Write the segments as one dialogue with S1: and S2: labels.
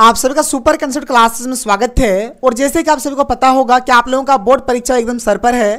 S1: आप सभी का सुपर कंसर्ट क्लासेस में स्वागत है और जैसे कि आप सभी को पता होगा कि आप लोगों का बोर्ड परीक्षा एकदम सर पर है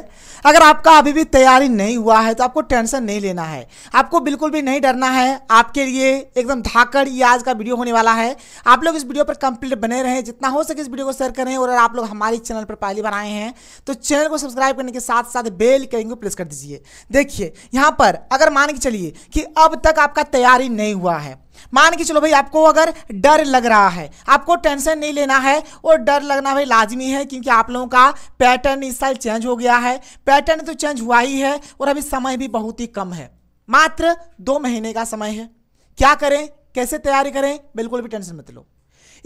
S1: अगर आपका अभी भी तैयारी नहीं हुआ है तो आपको टेंशन नहीं लेना है आपको बिल्कुल भी नहीं डरना है आपके लिए एकदम धाकड़ ये आज का वीडियो होने वाला है आप लोग इस वीडियो पर कंप्लीट बने रहें जितना हो सके इस वीडियो को शेयर करें और अगर आप लोग हमारे चैनल पर पहली बार आए हैं तो चैनल को सब्सक्राइब करने के साथ साथ बेल करेंगे प्रेस कर दीजिए देखिए यहाँ पर अगर मान के चलिए कि अब तक आपका तैयारी नहीं हुआ है मान के चलो भाई आपको अगर डर लग रहा है आपको टेंशन नहीं लेना है और डर लगना भाई लाजमी है क्योंकि आप लोगों का पैटर्न इस साल चेंज हो गया है पैटर्न तो चेंज हुआ ही है और अभी समय भी बहुत ही कम है मात्र दो महीने का समय है क्या करें कैसे तैयारी करें बिल्कुल भी टेंशन मत लो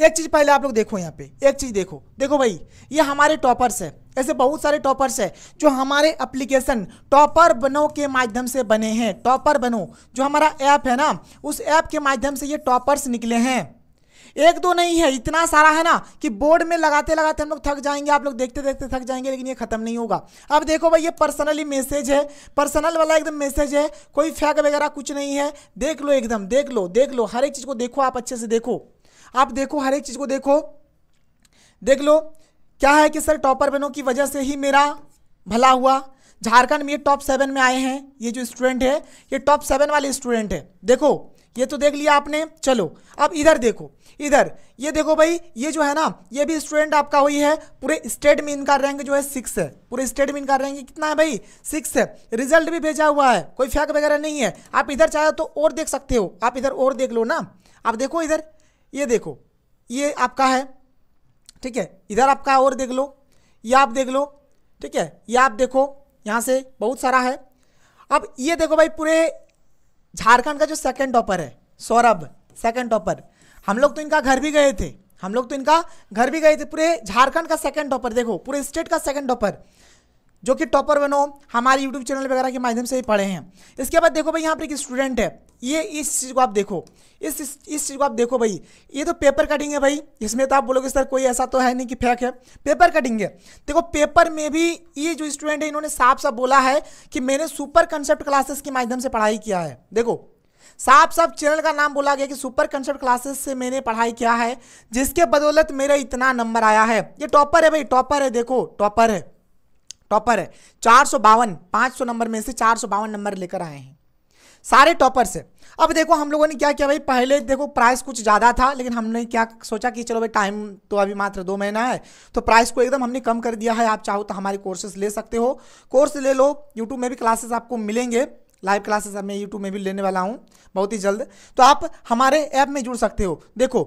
S1: एक चीज़ पहले आप लोग देखो यहाँ पे एक चीज़ देखो देखो भाई ये हमारे टॉपर्स है ऐसे बहुत सारे टॉपर्स है जो हमारे एप्लीकेशन टॉपर बनो के माध्यम से बने हैं टॉपर बनो जो हमारा ऐप है ना उस ऐप के माध्यम से ये टॉपर्स निकले हैं एक दो नहीं है इतना सारा है ना कि बोर्ड में लगाते लगाते हम लोग थक जाएंगे आप लोग देखते देखते थक जाएंगे लेकिन ये खत्म नहीं होगा अब देखो भाई ये पर्सनली मैसेज है पर्सनल वाला एकदम मैसेज है कोई फैक वगैरह कुछ नहीं है देख लो एकदम देख लो देख लो हर एक चीज़ को देखो आप अच्छे से देखो आप देखो हर एक चीज़ को देखो देख लो क्या है कि सर टॉपर बनो की वजह से ही मेरा भला हुआ झारखंड में ये टॉप सेवन में आए हैं ये जो स्टूडेंट है ये टॉप सेवन वाले स्टूडेंट है देखो ये तो देख लिया आपने चलो अब इधर देखो इधर ये देखो भाई ये जो है ना ये भी स्टूडेंट आपका वही है पूरे स्टेट में इनका रैंक जो है सिक्स है पूरे स्टेट में इनका रैंक कितना है भाई सिक्स है रिजल्ट भी भेजा हुआ है कोई फैक वगैरह नहीं है आप इधर चाहे तो और देख सकते हो आप इधर और देख लो ना आप देखो इधर ये देखो ये आपका है ठीक है इधर आपका और देख लो ये आप देख लो ठीक है ये आप देखो यहाँ से बहुत सारा है अब ये देखो भाई पूरे झारखंड का जो सेकंड टॉपर है सौरभ सेकंड टॉपर हम लोग तो इनका घर भी गए थे हम लोग तो इनका घर भी गए थे पूरे झारखंड का सेकंड टॉपर देखो पूरे स्टेट का सेकंड टॉपर जो कि टॉपर बनो हमारे यूट्यूब चैनल वगैरह के माध्यम से ही पढ़े हैं इसके बाद देखो भाई यहाँ पर एक स्टूडेंट है ये इस चीज़ को आप देखो इस इस, इस चीज़ को आप देखो भाई ये तो पेपर कटिंग है भाई इसमें तो आप बोलोगे सर कोई ऐसा तो है नहीं कि फेक है पेपर कटिंग है देखो पेपर में भी ये जो स्टूडेंट है इन्होंने साफ साफ बोला है कि मैंने सुपर कंसेप्ट क्लासेस के माध्यम से पढ़ाई किया है देखो साफ साफ चैनल का नाम बोला गया कि सुपर कंसेप्ट क्लासेस से मैंने पढ़ाई किया है जिसके बदौलत मेरा इतना नंबर आया है ये टॉपर है भाई टॉपर है देखो टॉपर है टॉपर है चार सौ बावन पाँच सौ नंबर में से चार सौ बावन नंबर लेकर आए हैं सारे टॉपर से अब देखो हम लोगों ने क्या किया भाई पहले देखो प्राइस कुछ ज़्यादा था लेकिन हमने क्या सोचा कि चलो भाई टाइम तो अभी मात्र दो महीना है तो प्राइस को एकदम हमने कम कर दिया है आप चाहो तो हमारे कोर्सेज ले सकते हो कोर्स ले लो यूट्यूब में भी क्लासेस आपको मिलेंगे लाइव क्लासेस मैं यूट्यूब में भी लेने वाला हूँ बहुत ही जल्द तो आप हमारे ऐप में जुड़ सकते हो देखो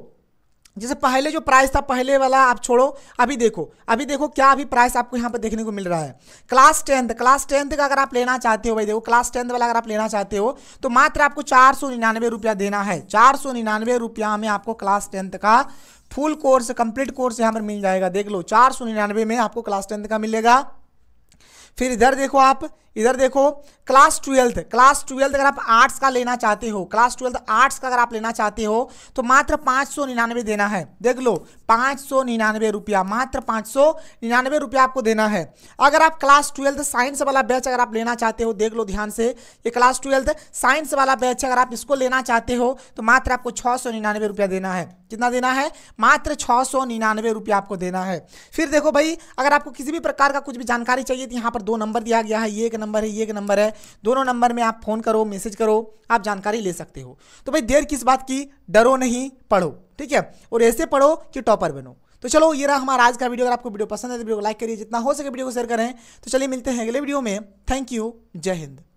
S1: जैसे पहले जो प्राइस था पहले वाला आप छोड़ो अभी देखो अभी देखो क्या अभी प्राइस आपको यहाँ पर देखने को मिल रहा है क्लास टेंथ क्लास टेंथ का अगर आप लेना चाहते हो भाई देखो क्लास टेंथ वाला अगर आप लेना चाहते हो तो मात्र आपको चार सौ निन्यानवे रुपया देना है चार सौ निन्यानवे रुपया में आपको क्लास टेंथ का फुल कोर्स कंप्लीट कोर्स यहाँ पर मिल जाएगा देख लो चार सौ निन्यानवे में आपको क्लास टेंथ का मिलेगा फिर इधर देखो आप इधर देखो क्लास ट्वेल्थ क्लास ट्वेल्थ अगर आप आर्ट्स का लेना चाहते हो क्लास ट्वेल्थ आर्ट्स का अगर आप लेना चाहते हो तो मात्र पाँच सौ निन्यानवे देना है देख लो पाँच सौ निन्यानवे रुपया मात्र पाँच सौ निन्यानवे रुपया आपको देना है अगर आप क्लास ट्वेल्थ साइंस वाला बैच अगर आप लेना चाहते हो देख लो ध्यान से ये क्लास ट्वेल्थ साइंस वाला बैच अगर आप इसको लेना चाहते हो तो मात्र आपको छः सौ निन्यानवे रुपया देना है कितना देना है मात्र छः सौ निन्यानवे रुपया आपको देना है फिर देखो भाई अगर आपको किसी भी प्रकार का कुछ भी जानकारी चाहिए तो यहाँ पर दो नंबर दिया गया है ये एक नंबर है ये एक नंबर है दोनों नंबर में आप फ़ोन करो मैसेज करो आप जानकारी ले सकते हो तो भाई देर किस बात की डरो नहीं पढ़ो ठीक है और ऐसे पढ़ो कि टॉपर बनो तो चलो ये रहा हमारा आज का वीडियो अगर आपको वीडियो पसंद है तो वीडियो को लाइक करिए जितना हो सके वीडियो को शेयर करें तो चलिए मिलते हैं अगले वीडियो में थैंक यू जय हिंद